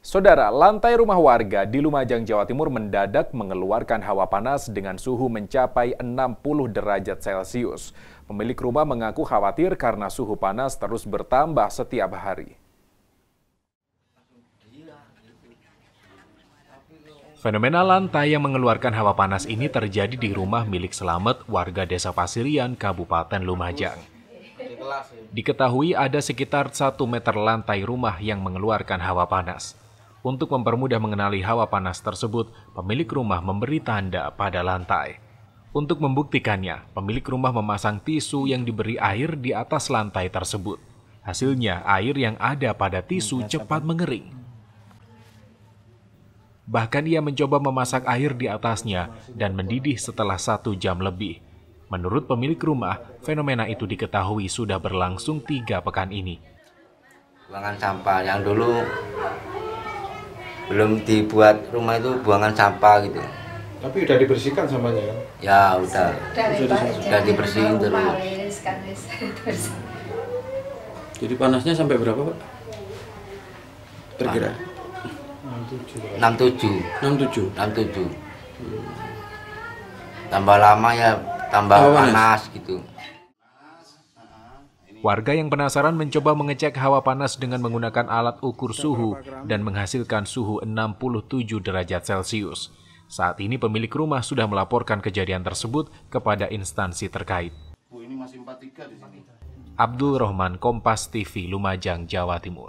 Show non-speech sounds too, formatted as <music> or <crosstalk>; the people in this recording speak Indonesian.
Saudara, lantai rumah warga di Lumajang, Jawa Timur mendadak mengeluarkan hawa panas dengan suhu mencapai 60 derajat Celcius. Pemilik rumah mengaku khawatir karena suhu panas terus bertambah setiap hari. Fenomena lantai yang mengeluarkan hawa panas ini terjadi di rumah milik Selamet, warga Desa Pasirian, Kabupaten Lumajang. Diketahui ada sekitar satu meter lantai rumah yang mengeluarkan hawa panas. Untuk mempermudah mengenali hawa panas tersebut, pemilik rumah memberi tanda pada lantai. Untuk membuktikannya, pemilik rumah memasang tisu yang diberi air di atas lantai tersebut. Hasilnya, air yang ada pada tisu iya, cepat mengering. Bahkan ia mencoba memasak air di atasnya dan mendidih setelah satu jam lebih. Menurut pemilik rumah, fenomena itu diketahui sudah berlangsung tiga pekan ini. Buangan sampah yang dulu belum dibuat rumah itu buangan sampah gitu tapi udah dibersihkan sampahnya kan ya udah udah, dibersihin terus kan, <laughs> jadi panasnya sampai berapa pak terkira enam tujuh enam tujuh enam tujuh tambah lama ya tambah oh, panas gitu Warga yang penasaran mencoba mengecek hawa panas dengan menggunakan alat ukur suhu dan menghasilkan suhu 67 derajat Celcius. Saat ini pemilik rumah sudah melaporkan kejadian tersebut kepada instansi terkait. Abdul Rohman Kompas TV Lumajang, Jawa Timur.